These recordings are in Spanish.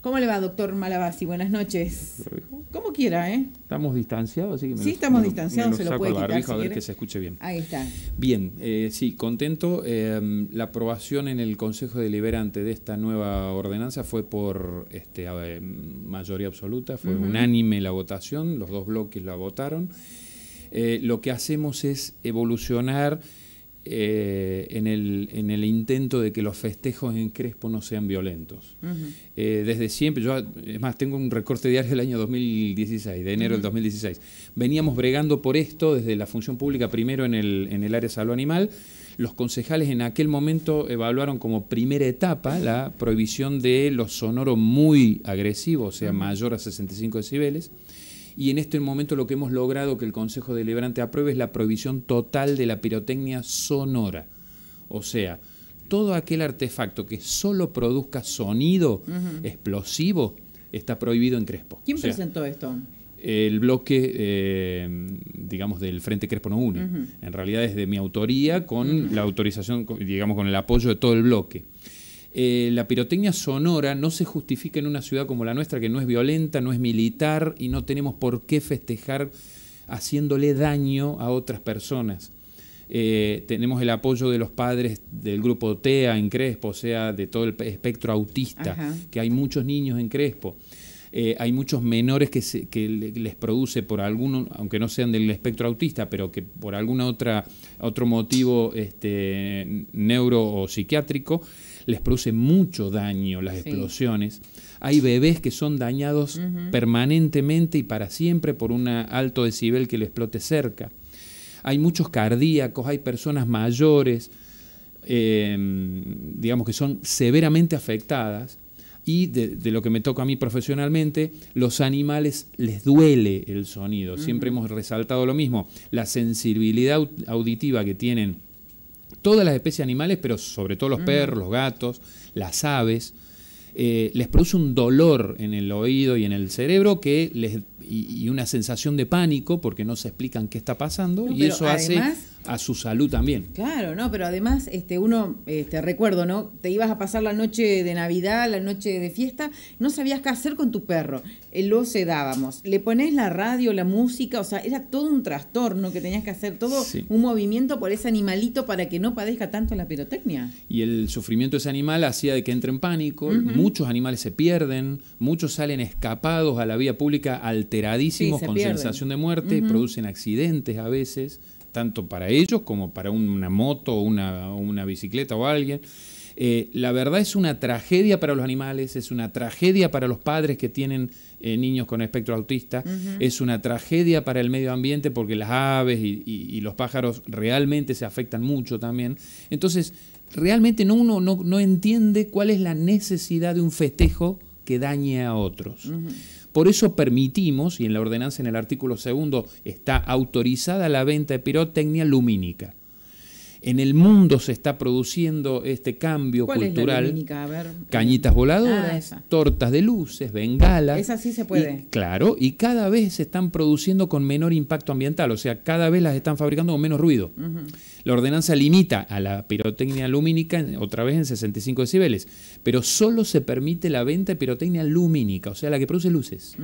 ¿Cómo le va, doctor Malabasi? Buenas noches. Como quiera, ¿eh? Estamos distanciados, así que Sí, estamos distanciados, se lo puede a ver que se escuche bien. Ahí está. Bien, eh, sí, contento. Em, la aprobación en el Consejo Deliberante de esta nueva ordenanza fue por este, mayoría absoluta, fue unánime la votación, los dos bloques la votaron. Eh, lo que hacemos es evolucionar eh, en, el, intento de que los festejos en Crespo no sean violentos. Eh, desde siempre, yo, es más, tengo un recorte diario del año 2016, de enero del 2016. Veníamos bregando por esto desde la función pública, primero en el, en el área salud animal. Los concejales en aquel momento evaluaron como primera etapa la prohibición de los sonoros muy agresivos, o sea, mayor a 65 decibeles y en este momento lo que hemos logrado que el Consejo Deliberante apruebe es la prohibición total de la pirotecnia sonora. O sea, todo aquel artefacto que solo produzca sonido explosivo está prohibido en Crespo. ¿Quién presentó esto? El bloque, eh, digamos, del Frente Crespo no une. En realidad es de mi autoría, con la autorización, digamos, con el apoyo de todo el bloque. Eh, la pirotecnia sonora no se justifica en una ciudad como la nuestra, que no es violenta, no es militar y no tenemos por qué festejar haciéndole daño a otras personas. Eh, tenemos el apoyo de los padres del grupo TEA en Crespo, o sea, de todo el espectro autista, que hay muchos niños en Crespo. Eh, hay muchos menores que, les produce por alguno, aunque no sean del espectro autista, pero que por algún otro motivo este, neuro o psiquiátrico, les produce mucho daño las explosiones. Hay bebés que son dañados permanentemente y para siempre por un alto decibel que les explote cerca. Hay muchos cardíacos, hay personas mayores, em, digamos que son severamente afectadas y de, lo que me toca a mí profesionalmente, los animales les duele el sonido. Siempre hemos resaltado lo mismo, la sensibilidad auditiva que tienen todas las especies animales, pero sobre todo los perros, los gatos, las aves, eh, les produce un dolor en el oído y en el cerebro que les, y, una sensación de pánico porque no se explican qué está pasando y eso hace a su salud también. Claro, no, pero además este uno este recuerdo, ¿no? Te ibas a pasar la noche de Navidad, la noche de fiesta, no sabías qué hacer con tu perro. Eh, lo sedábamos. Le ponés la radio, la música, o sea, era todo un trastorno que tenías que hacer todo un movimiento por ese animalito para que no padezca tanto la pirotecnia. Y el sufrimiento de ese animal hacía de que entre en pánico, muchos animales se pierden, muchos salen escapados a la vía pública alteradísimos con sensación de muerte, producen accidentes a veces tanto para ellos como para una moto, o una bicicleta o alguien. Eh, la verdad es una tragedia para los animales, es una tragedia para los padres que tienen eh, niños con espectro autista, es una tragedia para el medio ambiente porque las aves y, los pájaros realmente se afectan mucho también. Entonces, realmente no, uno no, entiende cuál es la necesidad de un festejo que dañe a otros. Por eso permitimos, y en la ordenanza en el artículo segundo está autorizada la venta de pirotecnia lumínica en el mundo se está produciendo este cambio cultural. cañitas eh, voladoras, ah, tortas de luces, bengalas. Esa sí se puede. claro, y cada vez se están produciendo con menor impacto ambiental, o sea, cada vez las están fabricando con menos ruido. La ordenanza limita a la pirotecnia lumínica otra vez en 65 decibeles, pero solo se permite la venta de pirotecnia lumínica, o sea, la que produce luces.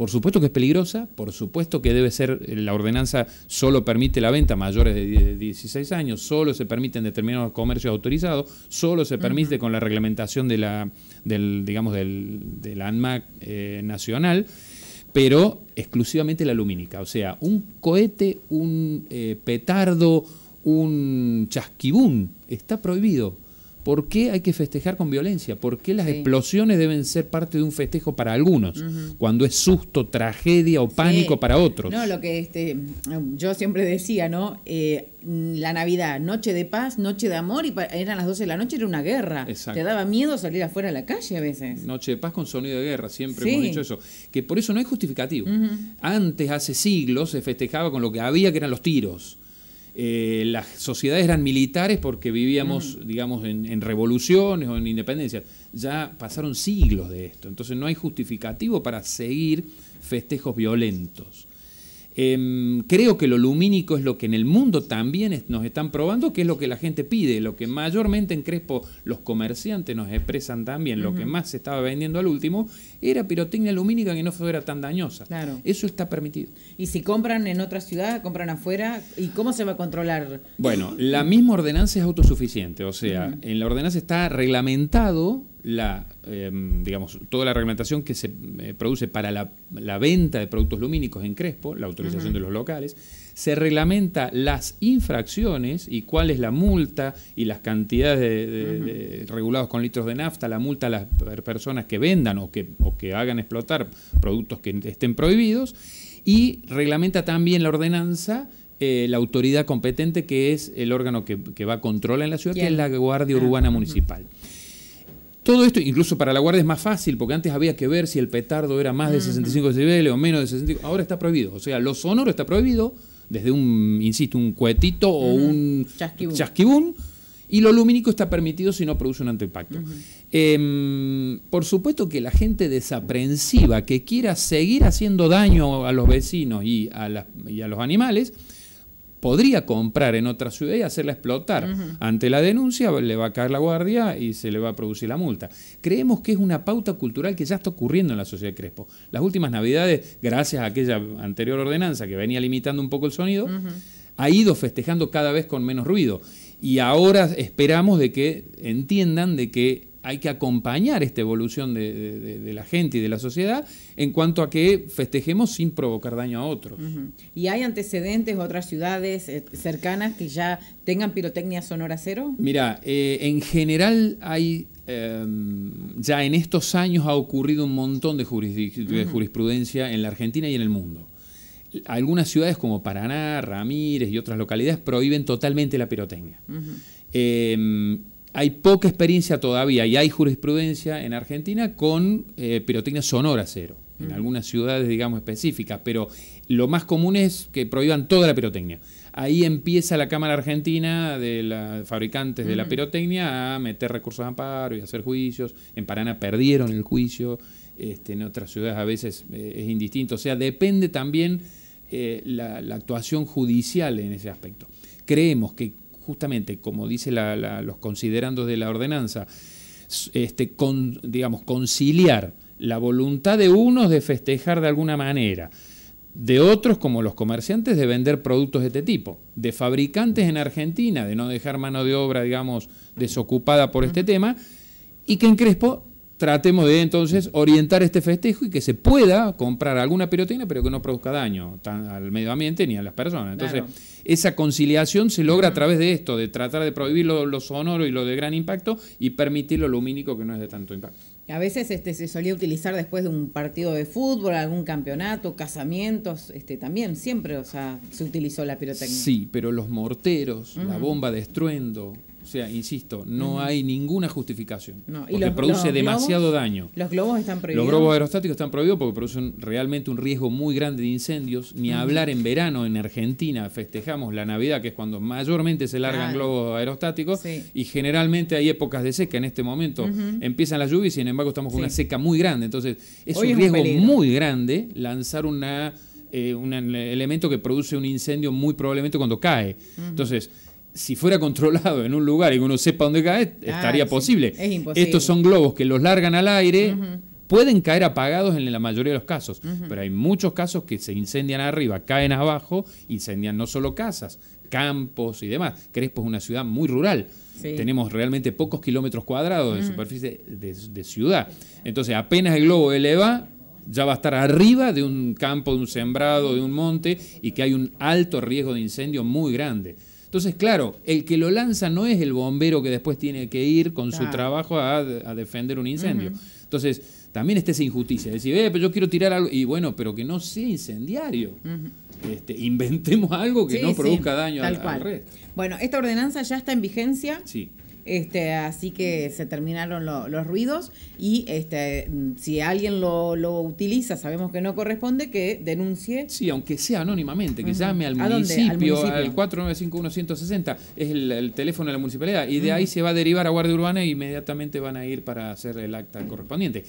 Por supuesto que es peligrosa, por supuesto que debe ser, eh, la ordenanza solo permite la venta mayores de 16 años, solo se permite en determinados comercios autorizados, solo se permite con la reglamentación de la, del, digamos, del, ANMAC eh, nacional pero exclusivamente la lumínica. O sea, un cohete, un eh, petardo, un chasquibún, está prohibido. ¿Por qué hay que festejar con violencia? ¿Por qué las explosiones deben ser parte de un festejo para algunos, cuando es susto, tragedia o pánico para otros? No, lo que este, yo siempre decía, ¿no? Eh, la Navidad, noche de paz, noche de amor, y eran las 12 de la noche, era una guerra. Te daba miedo salir afuera a la calle a veces. Noche de paz con sonido de guerra, siempre hemos dicho eso. Que por eso no es justificativo. Antes, hace siglos, se festejaba con lo que había, que eran los tiros eh, las sociedades eran militares porque vivíamos, mm. digamos, en, en, revoluciones o en independencia. Ya pasaron siglos de esto, entonces no hay justificativo para seguir festejos violentos. Em, creo que lo lumínico es lo que en el mundo también nos están probando, que es lo que la gente pide, lo que mayormente en Crespo los comerciantes nos expresan también, lo que más se estaba vendiendo al último, era pirotecnia lumínica que no fuera tan dañosa. Eso está permitido. ¿Y si compran en otra ciudad, compran afuera? ¿Y cómo se va a controlar? Bueno, la misma ordenanza es autosuficiente, o sea, en la ordenanza está reglamentado la, em, digamos, toda la reglamentación que se eh, produce para la, venta de productos lumínicos en Crespo, la autorización de los locales, se reglamenta las infracciones y cuál es la multa y las cantidades de, regulados con litros de nafta, la multa a las personas que vendan o que, o que hagan explotar productos que estén prohibidos, y reglamenta también la ordenanza eh, la autoridad competente, que es el órgano que, va a controlar en la ciudad, que es la Guardia ah, Urbana Municipal. Todo esto, incluso para la guardia es más fácil, porque antes había que ver si el petardo era más de 65 decibeles o menos de 65. Ahora está prohibido. O sea, lo sonoro está prohibido desde un, insisto, un cuetito o un chasquibún. Y lo lumínico está permitido si no produce un antepacto. Em, por supuesto que la gente desaprensiva que quiera seguir haciendo daño a los vecinos y a los animales, podría comprar en otra ciudad y hacerla explotar. Ante la denuncia le va a caer la guardia y se le va a producir la multa. Creemos que es una pauta cultural que ya está ocurriendo en la sociedad de Crespo. Las últimas navidades, gracias a aquella anterior ordenanza que venía limitando un poco el sonido, ha ido festejando cada vez con menos ruido. Y ahora esperamos de que entiendan de que hay que acompañar esta evolución de, la gente y de la sociedad en cuanto a que festejemos sin provocar daño a otros. ¿Y hay antecedentes, otras ciudades eh, cercanas que ya tengan pirotecnia sonora cero? Mira, eh, en general hay, em, ya en estos años ha ocurrido un montón de, jurisprudencia en la Argentina y en el mundo. Algunas ciudades como Paraná, Ramírez y otras localidades prohíben totalmente la pirotecnia hay poca experiencia todavía y hay jurisprudencia en Argentina con eh, pirotecnia sonora cero, en mm. algunas ciudades, digamos, específicas, pero lo más común es que prohíban toda la pirotecnia. Ahí empieza la Cámara Argentina de los fabricantes de la mm. pirotecnia a meter recursos a amparo y a hacer juicios. En Paraná perdieron el juicio, este, en otras ciudades a veces eh, es indistinto. O sea, depende también eh, la, la actuación judicial en ese aspecto. Creemos que justamente, como dice los considerandos de la ordenanza, este, con, digamos, conciliar la voluntad de unos de festejar de alguna manera, de otros, como los comerciantes, de vender productos de este tipo, de fabricantes en Argentina, de no dejar mano de obra, digamos, desocupada por este tema, y que en Crespo tratemos de entonces orientar este festejo y que se pueda comprar alguna pirotecnia, pero que no produzca daño al medio ambiente ni a las personas. Entonces, esa conciliación se logra a través de esto, de tratar de prohibir lo, sonoro y lo de gran impacto y permitir lo lumínico que no es de tanto impacto. A veces este, se solía utilizar después de un partido de fútbol, algún campeonato, casamientos, este, también siempre o sea, se utilizó la pirotecnia. Sí, pero los morteros, la bomba de estruendo, o sea, insisto, no hay ninguna justificación. ¿Y porque produce demasiado daño. Los globos están prohibidos. Los globos aerostáticos están prohibidos porque producen realmente un riesgo muy grande de incendios. Ni hablar en verano en Argentina, festejamos la Navidad, que es cuando mayormente se largan globos aerostáticos. Y generalmente hay épocas de seca. En este momento empiezan las lluvias y sin embargo estamos con una seca muy grande. Entonces es un riesgo muy grande lanzar una, eh, un elemento que produce un incendio muy probablemente cuando cae. Entonces si fuera controlado en un lugar y que uno sepa dónde cae, ah, estaría posible. Estos son globos que los largan al aire. Pueden caer apagados en la mayoría de los casos, pero hay muchos casos que se incendian arriba, caen abajo, incendian no solo casas, campos y demás. Crespo es una ciudad muy rural. Tenemos realmente pocos kilómetros cuadrados de superficie de, ciudad. Entonces, apenas el globo eleva, ya va a estar arriba de un campo, de un sembrado, de un monte, y que hay un alto riesgo de incendio muy grande. Entonces, claro, el que lo lanza no es el bombero que después tiene que ir con su trabajo a, defender un incendio. Entonces, también está esa injusticia. Decir, eh, pero yo quiero tirar algo. Y bueno, pero que no sea incendiario. Este, inventemos algo que no produzca daño al, al, resto. Bueno, esta ordenanza ya está en vigencia. Sí. Este, así que se terminaron los ruidos y este, mm, si alguien lo, utiliza, sabemos que no corresponde, que denuncie. Sí, aunque sea anónimamente, que llame al municipio, al 4951-160, es el, teléfono de la municipalidad, y de ahí se va a derivar a Guardia Urbana e inmediatamente van a ir para hacer el acta correspondiente.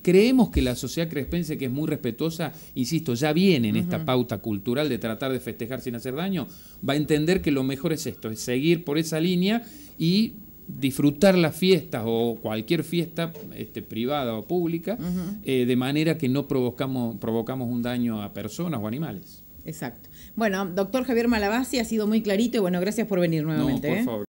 Creemos que la sociedad crespense, que es muy respetuosa, insisto, ya viene en esta pauta cultural de tratar de festejar sin hacer daño, va a entender que lo mejor es esto, es seguir por esa línea y disfrutar las fiestas o cualquier fiesta este, privada o pública, eh, de manera que no provocamos, provocamos un daño a personas o animales. Exacto. Bueno, doctor Javier Malavasi ha sido muy clarito y bueno, gracias por venir nuevamente. por ¿eh? favor.